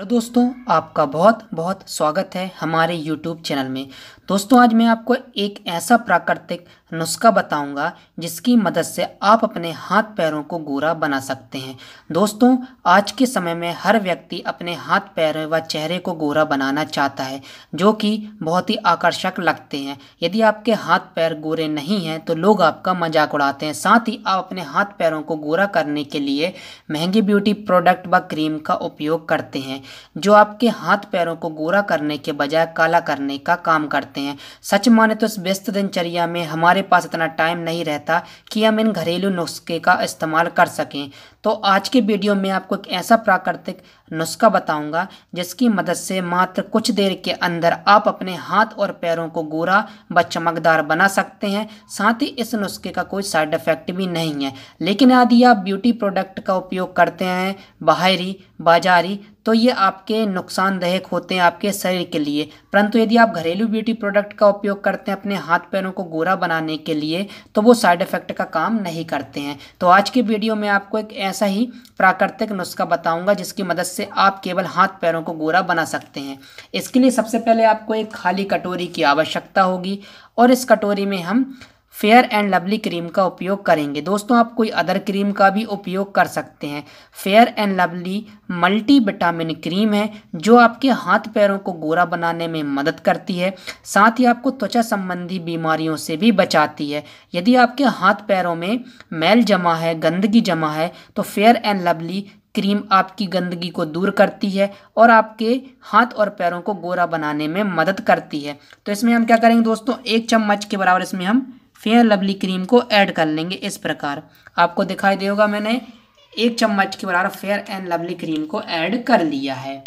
hello तो दोस्तों आपका बहुत बहुत स्वागत है हमारे यूट्यूब चैनल में दोस्तों आज मैं आपको एक ऐसा प्राकृतिक नुस्खा बताऊंगा जिसकी मदद से आप अपने हाथ पैरों को गोरा बना सकते हैं दोस्तों आज के समय में हर व्यक्ति अपने हाथ पैर व चेहरे को गोरा बनाना चाहता है जो कि बहुत ही आकर्षक लगते हैं यदि आपके हाथ पैर गोरे नहीं हैं तो लोग आपका मजाक उड़ाते हैं साथ ही आप अपने हाथ पैरों को गोरा करने के लिए महंगे ब्यूटी प्रोडक्ट व क्रीम का उपयोग करते हैं जो आपके हाथ पैरों को गोरा करने के बजाय काला करने का काम करते हैं सच माने तो इस व्यस्त दिनचर्या में हमारे हमारे पास इतना टाइम नहीं रहता कि हम इन घरेलू नुस्खे का इस्तेमाल कर सकें तो आज के वीडियो में आपको एक ऐसा प्राकृतिक नुस्खा बताऊंगा जिसकी मदद से मात्र कुछ देर के अंदर आप अपने हाथ और पैरों को गोरा व चमकदार बना सकते हैं साथ ही इस नुस्खे का कोई साइड इफ़ेक्ट भी नहीं है लेकिन यदि आप ब्यूटी प्रोडक्ट का उपयोग करते हैं बाहरी बाजारी तो ये आपके नुकसानदायक होते हैं आपके शरीर के लिए परंतु यदि आप घरेलू ब्यूटी प्रोडक्ट का उपयोग करते हैं अपने हाथ पैरों को गोरा बनाने के लिए तो वो साइड इफ़ेक्ट का काम नहीं करते हैं तो आज की वीडियो में आपको एक ऐसा ही प्राकृतिक नुस्खा बताऊंगा जिसकी मदद से आप केवल हाथ पैरों को गोरा बना सकते हैं इसके लिए सबसे पहले आपको एक खाली कटोरी की आवश्यकता होगी और इस कटोरी में हम फेयर एंड लवली क्रीम का उपयोग करेंगे दोस्तों आप कोई अदर क्रीम का भी उपयोग कर सकते हैं Fair and Lovely multivitamin cream है जो आपके हाथ पैरों को गोरा बनाने में मदद करती है साथ ही आपको त्वचा संबंधी बीमारियों से भी बचाती है यदि आपके हाथ पैरों में मैल जमा है गंदगी जमा है तो फेयर एंड लवली क्रीम आपकी गंदगी को दूर करती है और आपके हाथ और पैरों को गोरा बनाने में मदद करती है तो इसमें हम क्या करेंगे दोस्तों एक चम्मच के बराबर इसमें हम फेयर लवली क्रीम को ऐड कर लेंगे इस प्रकार आपको दिखाई देगा मैंने एक चम्मच के बराबर फेयर एंड लवली क्रीम को ऐड कर लिया है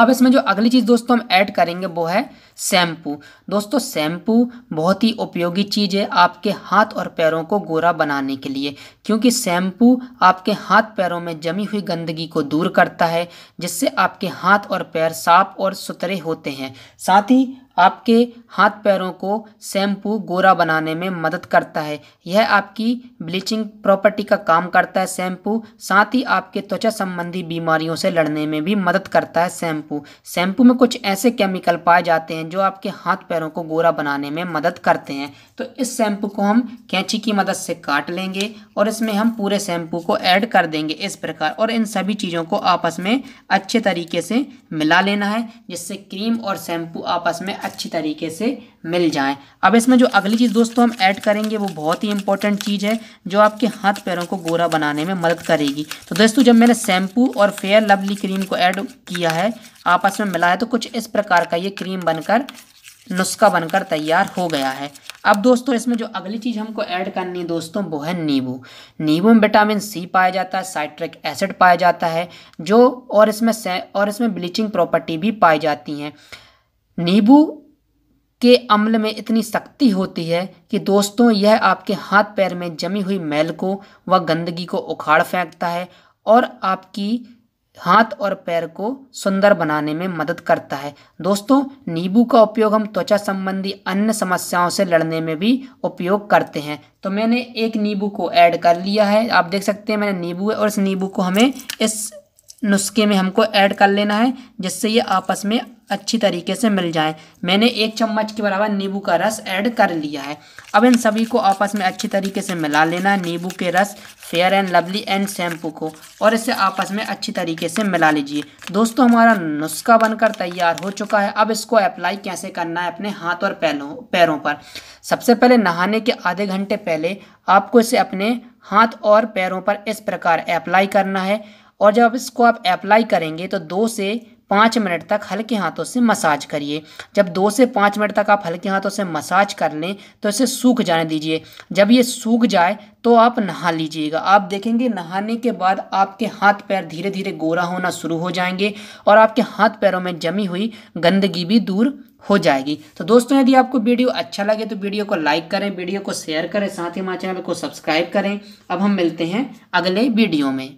अब इसमें जो अगली चीज़ दोस्तों हम ऐड करेंगे वो है शैम्पू दोस्तों शैम्पू बहुत ही उपयोगी चीज़ है आपके हाथ और पैरों को गोरा बनाने के लिए क्योंकि शैम्पू आपके हाथ पैरों में जमी हुई गंदगी को दूर करता है जिससे आपके हाथ और पैर साफ और सुथरे होते हैं साथ ही आपके हाथ पैरों को शैम्पू गोरा बनाने में मदद करता है यह आपकी ब्लीचिंग प्रॉपर्टी का काम करता है शैम्पू साथ ही आपके त्वचा संबंधी बीमारियों से लड़ने में भी मदद करता है शैम्पू शैम्पू में कुछ ऐसे केमिकल पाए जाते हैं जो आपके हाथ पैरों को गोरा बनाने में मदद करते हैं तो इस शैम्पू को हम कैंची की मदद से काट लेंगे और इसमें हम पूरे शैम्पू को ऐड कर देंगे इस प्रकार और इन सभी चीज़ों को आपस में अच्छे तरीके से मिला लेना है जिससे क्रीम और शैम्पू आपस में अच्छी तरीके से मिल जाए अब इसमें जो अगली चीज़ दोस्तों हम ऐड करेंगे वो बहुत ही इंपॉर्टेंट चीज़ है जो आपके हाथ पैरों को गोरा बनाने में मदद करेगी तो दोस्तों जब मैंने शैम्पू और फेयर लवली क्रीम को ऐड किया है आपस में मिलाया तो कुछ इस प्रकार का ये क्रीम बनकर नुस्खा बनकर तैयार हो गया है अब दोस्तों इसमें जो अगली चीज़ हमको ऐड करनी है दोस्तों वो है नींबू नींबू में विटामिन सी पाया जाता है साइट्रिक एसिड पाया जाता है जो और इसमें और इसमें ब्लीचिंग प्रॉपर्टी भी पाई जाती हैं नींबू के अम्ल में इतनी शक्ति होती है कि दोस्तों यह आपके हाथ पैर में जमी हुई मैल को व गंदगी को उखाड़ फेंकता है और आपकी हाथ और पैर को सुंदर बनाने में मदद करता है दोस्तों नींबू का उपयोग हम त्वचा संबंधी अन्य समस्याओं से लड़ने में भी उपयोग करते हैं तो मैंने एक नींबू को ऐड कर लिया है आप देख सकते हैं मैंने नींबू है और इस नींबू को हमें इस नुस्खे में हमको ऐड कर लेना है जिससे ये आपस में अच्छी तरीके से मिल जाए मैंने एक चम्मच के बराबर नींबू का रस ऐड कर लिया है अब इन सभी को आपस में अच्छी तरीके से मिला लेना नींबू के रस Fair and Lovely and shampoo को और इसे आपस में अच्छी तरीके से मिला लीजिए दोस्तों हमारा नुस्खा बनकर तैयार हो चुका है अब इसको अप्लाई कैसे करना है अपने हाथ और पैरों पैरों पर सबसे पहले नहाने के आधे घंटे पहले आपको इसे अपने हाथ और पैरों पर इस प्रकार अप्लाई करना है और जब इसको आप अप्लाई करेंगे तो दो से पाँच मिनट तक हल्के हाथों से मसाज करिए जब दो से पाँच मिनट तक आप हल्के हाथों से मसाज कर लें तो इसे सूख जाने दीजिए जब ये सूख जाए तो आप नहा लीजिएगा आप देखेंगे नहाने के बाद आपके हाथ पैर धीरे धीरे गोरा होना शुरू हो जाएंगे और आपके हाथ पैरों में जमी हुई गंदगी भी दूर हो जाएगी तो दोस्तों यदि आपको वीडियो अच्छा लगे तो वीडियो को लाइक करें वीडियो को शेयर करें साथ ही हमारे चैनल को सब्सक्राइब करें अब हम मिलते हैं अगले वीडियो में